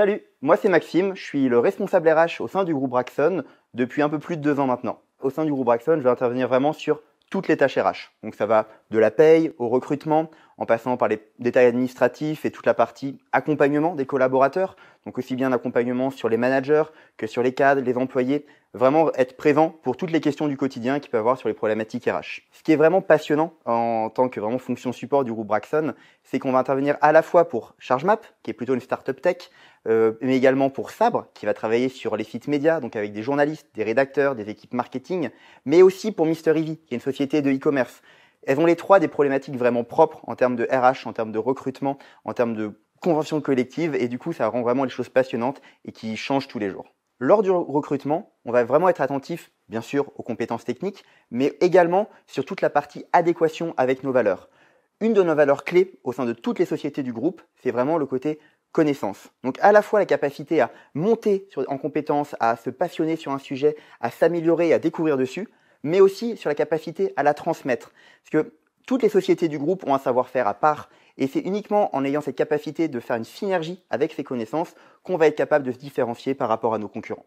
Salut, moi c'est Maxime, je suis le responsable RH au sein du groupe Braxton depuis un peu plus de deux ans maintenant. Au sein du groupe Braxton, je vais intervenir vraiment sur toutes les tâches RH. Donc ça va de la paye au recrutement, en passant par les détails administratifs et toute la partie accompagnement des collaborateurs. Donc aussi bien l'accompagnement sur les managers que sur les cadres, les employés, vraiment être présent pour toutes les questions du quotidien qu'il peut avoir sur les problématiques RH. Ce qui est vraiment passionnant en tant que vraiment fonction support du groupe Braxton, c'est qu'on va intervenir à la fois pour ChargeMap, qui est plutôt une startup tech, euh, mais également pour Sabre, qui va travailler sur les sites médias, donc avec des journalistes, des rédacteurs, des équipes marketing, mais aussi pour Mister qui est une société de e-commerce. Elles ont les trois des problématiques vraiment propres en termes de RH, en termes de recrutement, en termes de convention collective, et du coup, ça rend vraiment les choses passionnantes et qui changent tous les jours. Lors du recrutement, on va vraiment être attentif, bien sûr, aux compétences techniques, mais également sur toute la partie adéquation avec nos valeurs. Une de nos valeurs clés au sein de toutes les sociétés du groupe, c'est vraiment le côté connaissance. Donc à la fois la capacité à monter en compétences, à se passionner sur un sujet, à s'améliorer, à découvrir dessus, mais aussi sur la capacité à la transmettre. Parce que toutes les sociétés du groupe ont un savoir-faire à part et c'est uniquement en ayant cette capacité de faire une synergie avec ces connaissances qu'on va être capable de se différencier par rapport à nos concurrents.